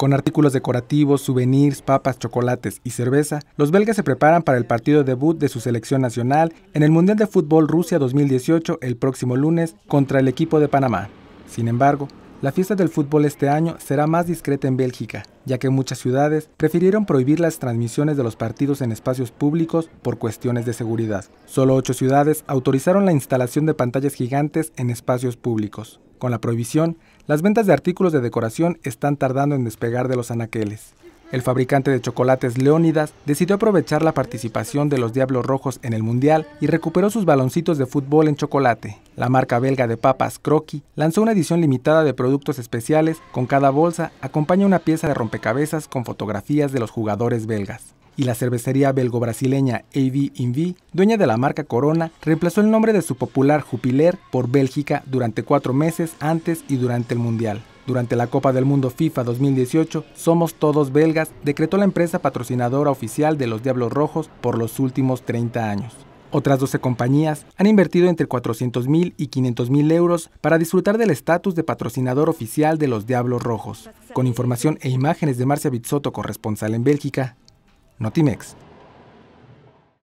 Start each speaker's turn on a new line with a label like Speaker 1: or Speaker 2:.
Speaker 1: Con artículos decorativos, souvenirs, papas, chocolates y cerveza, los belgas se preparan para el partido debut de su selección nacional en el Mundial de Fútbol Rusia 2018 el próximo lunes contra el equipo de Panamá. Sin embargo, la fiesta del fútbol este año será más discreta en Bélgica, ya que muchas ciudades prefirieron prohibir las transmisiones de los partidos en espacios públicos por cuestiones de seguridad. Solo ocho ciudades autorizaron la instalación de pantallas gigantes en espacios públicos. Con la prohibición, las ventas de artículos de decoración están tardando en despegar de los anaqueles. El fabricante de chocolates Leónidas decidió aprovechar la participación de los Diablos Rojos en el Mundial y recuperó sus baloncitos de fútbol en chocolate. La marca belga de papas Croqui lanzó una edición limitada de productos especiales, con cada bolsa acompaña una pieza de rompecabezas con fotografías de los jugadores belgas y la cervecería belgo-brasileña AB InV, dueña de la marca Corona, reemplazó el nombre de su popular Jupiler por Bélgica durante cuatro meses antes y durante el Mundial. Durante la Copa del Mundo FIFA 2018, Somos Todos Belgas decretó la empresa patrocinadora oficial de los Diablos Rojos por los últimos 30 años. Otras 12 compañías han invertido entre 400.000 y 500.000 euros para disfrutar del estatus de patrocinador oficial de los Diablos Rojos. Con información e imágenes de Marcia Bizzotto, corresponsal en Bélgica, Notimex.